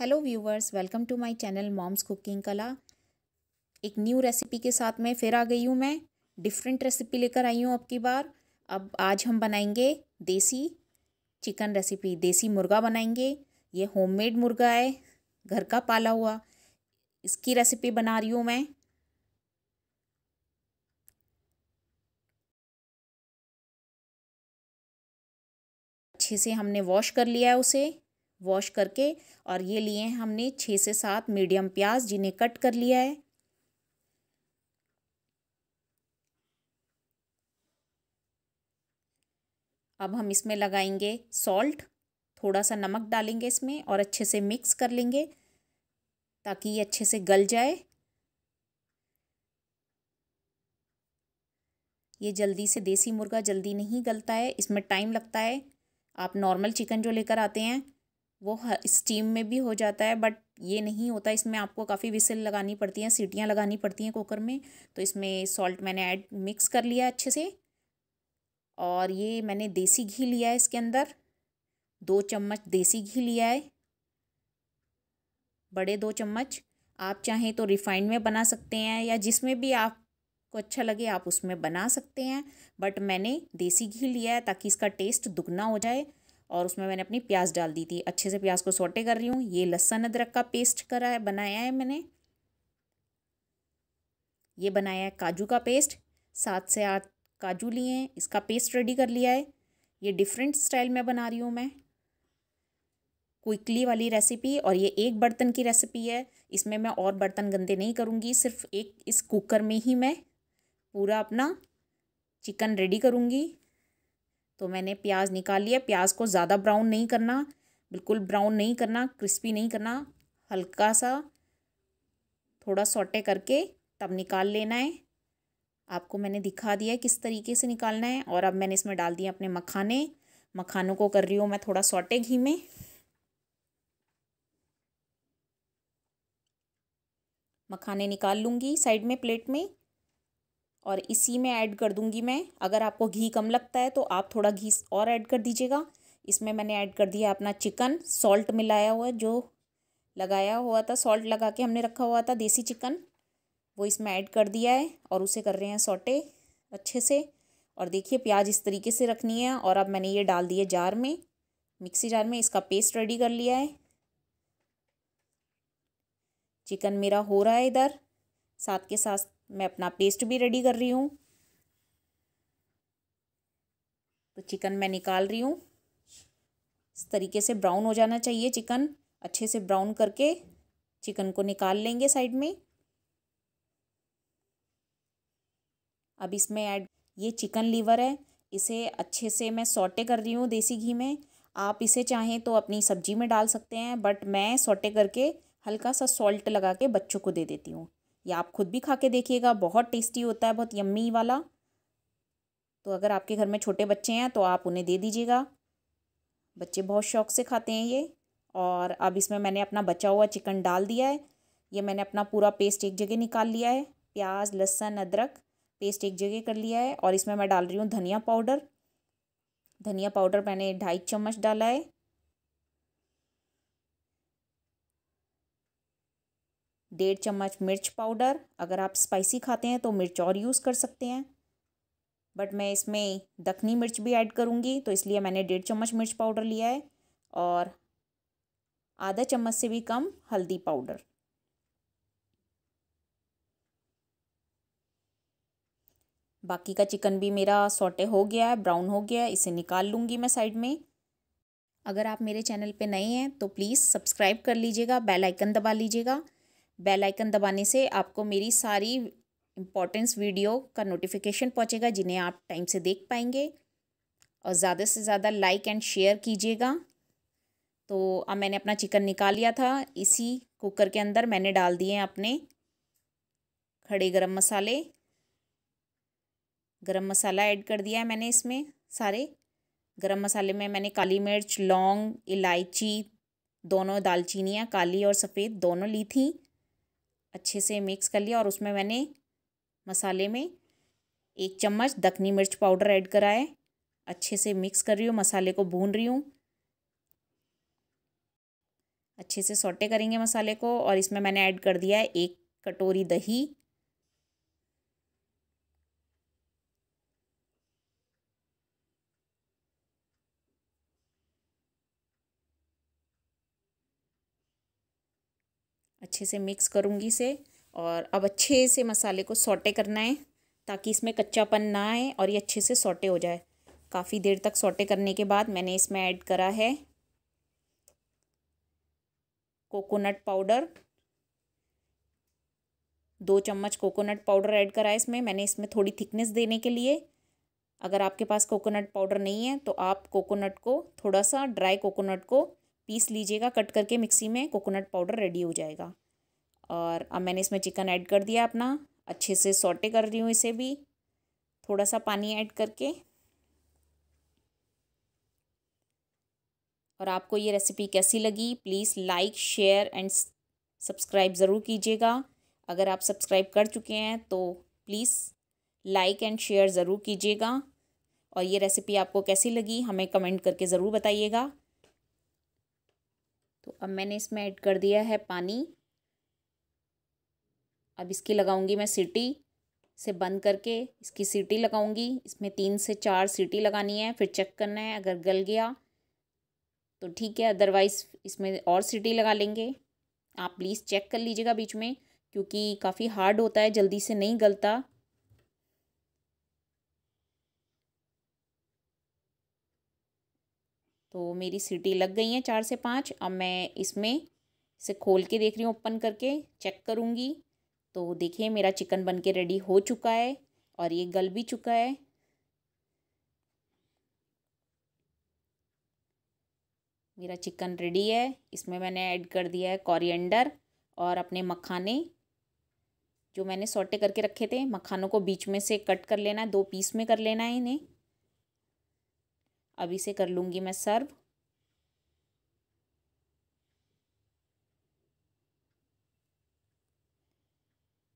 hello viewers welcome to my channel moms cooking कला एक new recipe के साथ मैं फिर आ गई हूँ मैं डिफरेंट रेसिपी लेकर आई हूँ अब की बार अब आज हम बनाएंगे देसी चिकन रेसिपी देसी मुर्गा बनाएंगे ये होममेड मुर्गा है घर का पाला हुआ इसकी रेसिपी बना रही हूँ मैं अच्छे से हमने वॉश कर लिया है उसे वॉश करके और ये लिए हैं हमने छः से सात मीडियम प्याज जिन्हें कट कर लिया है अब हम इसमें लगाएंगे सॉल्ट थोड़ा सा नमक डालेंगे इसमें और अच्छे से मिक्स कर लेंगे ताकि ये अच्छे से गल जाए ये जल्दी से देसी मुर्गा जल्दी नहीं गलता है इसमें टाइम लगता है आप नॉर्मल चिकन जो लेकर आते हैं वो स्टीम में भी हो जाता है बट ये नहीं होता इसमें आपको काफ़ी विसल लगानी पड़ती हैं सीटियाँ लगानी पड़ती हैं कुकर में तो इसमें सॉल्ट मैंने ऐड मिक्स कर लिया अच्छे से और ये मैंने देसी घी लिया है इसके अंदर दो चम्मच देसी घी लिया है बड़े दो चम्मच आप चाहें तो रिफाइंड में बना सकते हैं या जिसमें भी आपको अच्छा लगे आप उसमें बना सकते हैं बट मैंने देसी घी लिया है ताकि इसका टेस्ट दुगना हो जाए और उसमें मैंने अपनी प्याज डाल दी थी अच्छे से प्याज को सोटे कर रही हूँ ये लहसन अदरक का पेस्ट करा है बनाया है मैंने ये बनाया है काजू का पेस्ट सात से आठ काजू लिए हैं इसका पेस्ट रेडी कर लिया है ये डिफरेंट स्टाइल में बना रही हूँ मैं क्विकली वाली रेसिपी और ये एक बर्तन की रेसिपी है इसमें मैं और बर्तन गंदे नहीं करूँगी सिर्फ एक इस कुकर में ही मैं पूरा अपना चिकन रेडी करूँगी तो मैंने प्याज निकाल लिया प्याज को ज़्यादा ब्राउन नहीं करना बिल्कुल ब्राउन नहीं करना क्रिस्पी नहीं करना हल्का सा थोड़ा सोटे करके तब निकाल लेना है आपको मैंने दिखा दिया किस तरीके से निकालना है और अब मैंने इसमें डाल दिया अपने मखाने मखानों को कर रही हूँ मैं थोड़ा सोटे घी में मखाने निकाल लूँगी साइड में प्लेट में और इसी में ऐड कर दूंगी मैं अगर आपको घी कम लगता है तो आप थोड़ा घी और ऐड कर दीजिएगा इसमें मैंने ऐड कर दिया अपना चिकन सॉल्ट मिलाया हुआ जो लगाया हुआ था सॉल्ट लगा के हमने रखा हुआ था देसी चिकन वो इसमें ऐड कर दिया है और उसे कर रहे हैं सोटे अच्छे से और देखिए प्याज इस तरीके से रखनी है और अब मैंने ये डाल दिए जार में मिक्सी जार में इसका पेस्ट रेडी कर लिया है चिकन मेरा हो रहा है इधर साथ के साथ मैं अपना पेस्ट भी रेडी कर रही हूँ तो चिकन मैं निकाल रही हूँ इस तरीके से ब्राउन हो जाना चाहिए चिकन अच्छे से ब्राउन करके चिकन को निकाल लेंगे साइड में अब इसमें ऐड ये चिकन लीवर है इसे अच्छे से मैं सोटे कर रही हूँ देसी घी में आप इसे चाहें तो अपनी सब्जी में डाल सकते हैं बट मैं सोटे करके हल्का सा सॉल्ट लगा के बच्चों को दे देती हूँ ये आप खुद भी खा के देखिएगा बहुत टेस्टी होता है बहुत यम्मी वाला तो अगर आपके घर में छोटे बच्चे हैं तो आप उन्हें दे दीजिएगा बच्चे बहुत शौक से खाते हैं ये और अब इसमें मैंने अपना बचा हुआ चिकन डाल दिया है ये मैंने अपना पूरा पेस्ट एक जगह निकाल लिया है प्याज लहसुन अदरक पेस्ट एक जगह कर लिया है और इसमें मैं डाल रही हूँ धनिया पाउडर धनिया पाउडर मैंने ढाई चम्मच डाला है डेढ़ चम्मच मिर्च पाउडर अगर आप स्पाइसी खाते हैं तो मिर्च और यूज़ कर सकते हैं बट मैं इसमें दखनी मिर्च भी ऐड करूँगी तो इसलिए मैंने डेढ़ चम्मच मिर्च पाउडर लिया है और आधा चम्मच से भी कम हल्दी पाउडर बाकी का चिकन भी मेरा सोटे हो गया है ब्राउन हो गया है इसे निकाल लूँगी मैं साइड में अगर आप मेरे चैनल पे नए हैं तो प्लीज़ सब्सक्राइब कर लीजिएगा बेल आइकन दबा लीजिएगा बेल आइकन दबाने से आपको मेरी सारी इम्पॉर्टेंस वीडियो का नोटिफिकेशन पहुंचेगा जिन्हें आप टाइम से देख पाएंगे और ज़्यादा से ज़्यादा लाइक एंड शेयर कीजिएगा तो अब मैंने अपना चिकन निकाल लिया था इसी कुकर के अंदर मैंने डाल दिए अपने खड़े गरम मसाले गरम मसाला ऐड कर दिया है मैंने इसमें सारे गरम मसाले में मैंने काली मिर्च लौंग इलायची दोनों दालचीनियाँ काली और सफ़ेद दोनों ली थी अच्छे से मिक्स कर लिया और उसमें मैंने मसाले में एक चम्मच दखनी मिर्च पाउडर ऐड करा है अच्छे से मिक्स कर रही हूँ मसाले को भून रही हूँ अच्छे से सोटे करेंगे मसाले को और इसमें मैंने ऐड कर दिया है एक कटोरी दही अच्छे से मिक्स करूँगी इसे और अब अच्छे से मसाले को सोटे करना है ताकि इसमें कच्चापन ना आए और ये अच्छे से सोटे हो जाए काफ़ी देर तक सोटे करने के बाद मैंने इसमें ऐड करा है कोकोनट पाउडर दो चम्मच कोकोनट पाउडर ऐड करा है इसमें मैंने इसमें थोड़ी थिकनेस देने के लिए अगर आपके पास कोकोनट पाउडर नहीं है तो आप कोकोनट को थोड़ा सा ड्राई कोकोनट को पीस लीजिएगा कट करके मिक्सी में कोकोनट पाउडर रेडी हो जाएगा और अब मैंने इसमें चिकन ऐड कर दिया अपना अच्छे से सोटे कर रही हूँ इसे भी थोड़ा सा पानी ऐड करके और आपको ये रेसिपी कैसी लगी please like share and subscribe ज़रूर कीजिएगा अगर आप सब्सक्राइब कर चुके हैं तो प्लीज़ लाइक एंड शेयर ज़रूर कीजिएगा और ये रेसिपी आपको कैसी लगी हमें कमेंट करके ज़रूर बताइएगा तो अब मैंने इसमें ऐड कर दिया है पानी अब इसकी लगाऊंगी मैं सीटी इसे बंद करके इसकी सीटी लगाऊंगी इसमें तीन से चार सीटी लगानी है फिर चेक करना है अगर गल गया तो ठीक है अदरवाइज़ इसमें और सीटी लगा लेंगे आप प्लीज़ चेक कर लीजिएगा बीच में क्योंकि काफ़ी हार्ड होता है जल्दी से नहीं गलता तो मेरी सीटी लग गई हैं चार से पाँच अब मैं इसमें इसे खोल के देख रही हूँ ओपन करके चेक करूँगी तो देखिए मेरा चिकन बन के रेडी हो चुका है और ये गल भी चुका है मेरा चिकन रेडी है इसमें मैंने ऐड कर दिया है कोरिएंडर और अपने मखाने जो मैंने सोटे करके रखे थे मखानों को बीच में से कट कर लेना है दो पीस में कर लेना है इन्हें अब इसे कर लूँगी मैं सर्व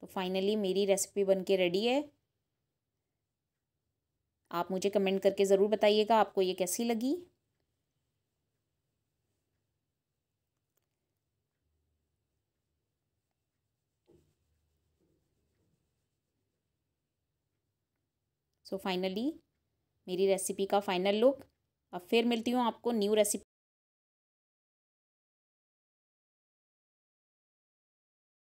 तो फाइनली मेरी रेसिपी बन के रेडी है आप मुझे कमेंट करके ज़रूर बताइएगा आपको ये कैसी लगी सो so फाइनली मेरी रेसिपी का फाइनल लुक अब फिर मिलती हूँ आपको न्यू रेसिपी